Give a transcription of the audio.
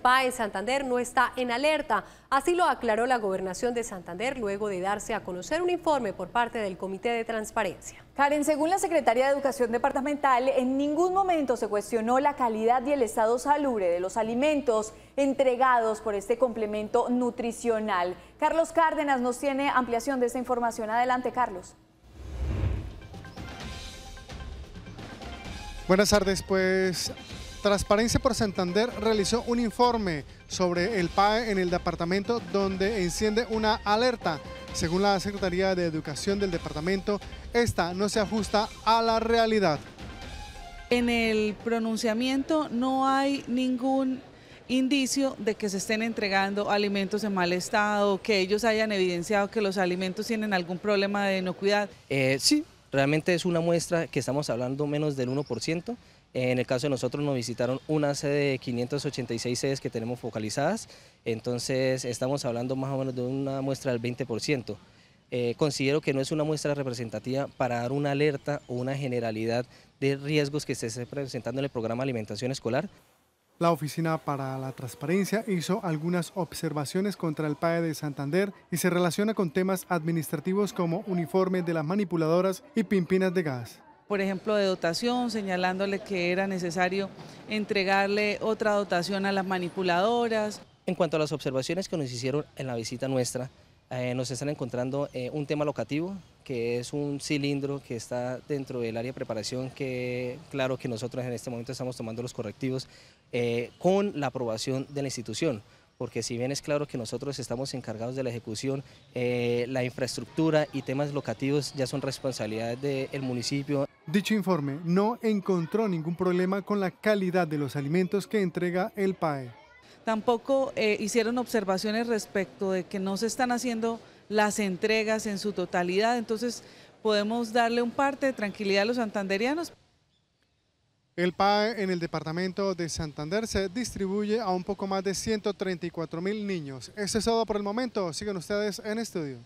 PAE Santander no está en alerta. Así lo aclaró la gobernación de Santander luego de darse a conocer un informe por parte del Comité de Transparencia. Karen, según la Secretaría de Educación Departamental, en ningún momento se cuestionó la calidad y el estado salubre de los alimentos entregados por este complemento nutricional. Carlos Cárdenas nos tiene ampliación de esta información. Adelante, Carlos. Buenas tardes, pues Transparencia por Santander realizó un informe sobre el PAE en el departamento donde enciende una alerta. Según la Secretaría de Educación del departamento, esta no se ajusta a la realidad. En el pronunciamiento no hay ningún indicio de que se estén entregando alimentos en mal estado, que ellos hayan evidenciado que los alimentos tienen algún problema de inocuidad. Eh, sí, realmente es una muestra que estamos hablando menos del 1%, en el caso de nosotros nos visitaron una sede de 586 sedes que tenemos focalizadas, entonces estamos hablando más o menos de una muestra del 20%. Eh, considero que no es una muestra representativa para dar una alerta o una generalidad de riesgos que se esté presentando en el programa de alimentación escolar. La Oficina para la Transparencia hizo algunas observaciones contra el PAE de Santander y se relaciona con temas administrativos como uniformes de las manipuladoras y pimpinas de gas por ejemplo, de dotación, señalándole que era necesario entregarle otra dotación a las manipuladoras. En cuanto a las observaciones que nos hicieron en la visita nuestra, eh, nos están encontrando eh, un tema locativo, que es un cilindro que está dentro del área de preparación, que claro que nosotros en este momento estamos tomando los correctivos eh, con la aprobación de la institución porque si bien es claro que nosotros estamos encargados de la ejecución, eh, la infraestructura y temas locativos ya son responsabilidad del municipio. Dicho informe no encontró ningún problema con la calidad de los alimentos que entrega el PAE. Tampoco eh, hicieron observaciones respecto de que no se están haciendo las entregas en su totalidad, entonces podemos darle un parte de tranquilidad a los santanderianos. El PAE en el departamento de Santander se distribuye a un poco más de 134 mil niños. Eso es todo por el momento. Sigan ustedes en estudio.